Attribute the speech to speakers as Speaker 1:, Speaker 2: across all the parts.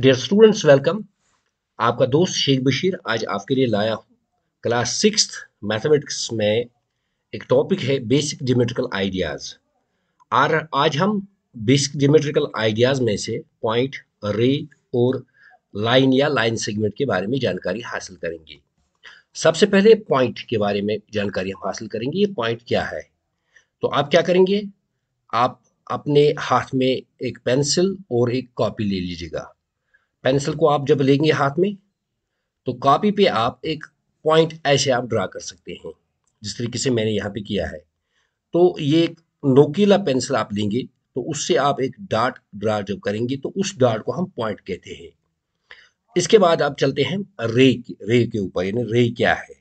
Speaker 1: dear students welcome आपका दोस्त शेख बशीर आज आपके लिए लाया हूँ क्लास सिक्स मैथमेटिक्स में एक टॉपिक है बेसिक जोमेट्रिकल आइडियाज़ आर आज हम बेसिक जियोमेट्रिकल आइडियाज़ में से पॉइंट रे और लाइन या लाइन सेगमेंट के बारे में जानकारी हासिल करेंगे सबसे पहले पॉइंट के बारे में जानकारी हम हासिल करेंगे ये पॉइंट क्या है तो आप क्या करेंगे आप अपने हाथ में एक पेंसिल और एक कॉपी ले लीजिएगा पेंसिल को आप जब लेंगे हाथ में तो कापी पे आप एक पॉइंट ऐसे आप ड्रा कर सकते हैं जिस तरीके से मैंने यहाँ पे किया है तो ये एक नोकीला पेंसिल आप लेंगे तो उससे आप एक डाट ड्रा जब करेंगे तो उस डाट को हम पॉइंट कहते हैं इसके बाद आप चलते हैं रे रे के ऊपर यानी रे क्या है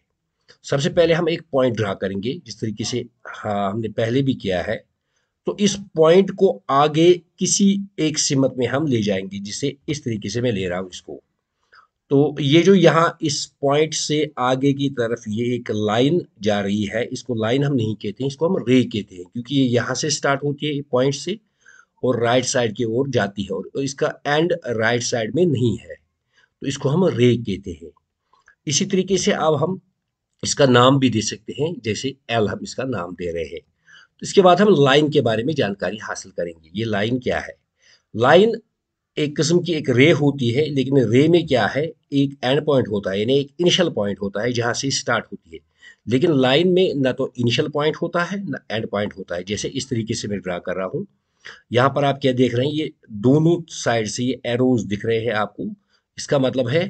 Speaker 1: सबसे पहले हम एक पॉइंट ड्रा करेंगे जिस तरीके से हाँ हमने पहले भी किया है तो इस पॉइंट को आगे किसी एक सीमत में हम ले जाएंगे जिसे इस तरीके से मैं ले रहा हूँ इसको तो ये जो यहाँ इस पॉइंट से आगे की तरफ ये एक लाइन जा रही है इसको लाइन हम नहीं कहते हैं इसको हम रे कहते हैं क्योंकि ये यहाँ से स्टार्ट होती है पॉइंट से और राइट साइड की ओर जाती है और इसका एंड राइट साइड में नहीं है तो इसको हम रे कहते हैं इसी तरीके से अब हम इसका नाम भी दे सकते हैं जैसे एल हम इसका नाम दे रहे हैं इसके बाद हम लाइन के बारे में जानकारी हासिल करेंगे ये लाइन क्या है लाइन एक किस्म की एक रे होती है लेकिन रे में क्या है एक एंड पॉइंट होता है यानी एक इनिशियल पॉइंट होता है जहाँ से स्टार्ट होती है लेकिन लाइन में ना तो इनिशियल पॉइंट होता है ना एंड पॉइंट होता है जैसे इस तरीके से मैं ड्रा कर रहा हूँ यहाँ पर आप क्या देख रहे हैं ये दोनों साइड से ये एरोज दिख रहे हैं आपको इसका मतलब है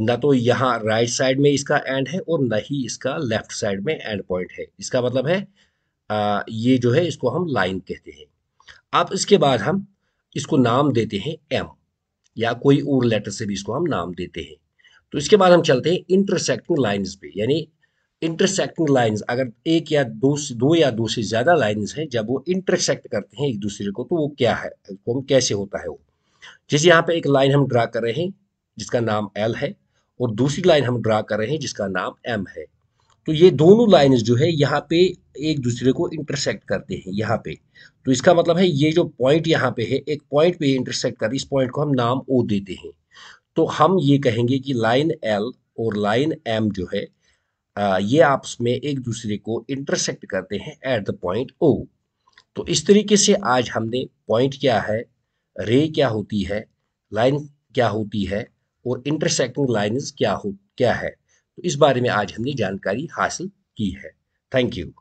Speaker 1: ना तो यहाँ राइट साइड में इसका एंड है और ना ही इसका लेफ्ट साइड में एंड पॉइंट है इसका मतलब है ये जो है इसको हम लाइन कहते हैं अब इसके बाद हम इसको नाम देते हैं एम या कोई और लेटर से भी इसको हम नाम देते हैं तो इसके बाद हम चलते हैं इंटरसेक्टिंग लाइंस पे यानी इंटरसेक्टिंग लाइंस अगर एक या दो दो या दो से ज़्यादा लाइंस हैं जब वो इंटरसेक्ट करते हैं एक दूसरे को तो वो क्या है तो कैसे होता है वो जैसे यहाँ पे एक लाइन हम ड्रा कर रहे हैं जिसका नाम एल है और दूसरी लाइन हम ड्रा कर रहे हैं जिसका नाम एम है तो ये दोनों लाइन जो है यहाँ पे एक दूसरे को इंटरसेक्ट करते हैं यहाँ पे तो इसका मतलब है ये जो पॉइंट यहाँ पे है एक पॉइंट पे इंटरसेक्ट कर इस पॉइंट को हम नाम ओ देते हैं तो हम ये कहेंगे कि लाइन एल और लाइन एम जो है ये आपस में एक दूसरे को इंटरसेक्ट करते हैं एट द पॉइंट ओ तो इस तरीके से आज हमने पॉइंट क्या है रे क्या होती है लाइन क्या होती है और इंटरसेक्टिंग लाइन्स क्या हो क्या है तो इस बारे में आज हमने जानकारी हासिल की है थैंक यू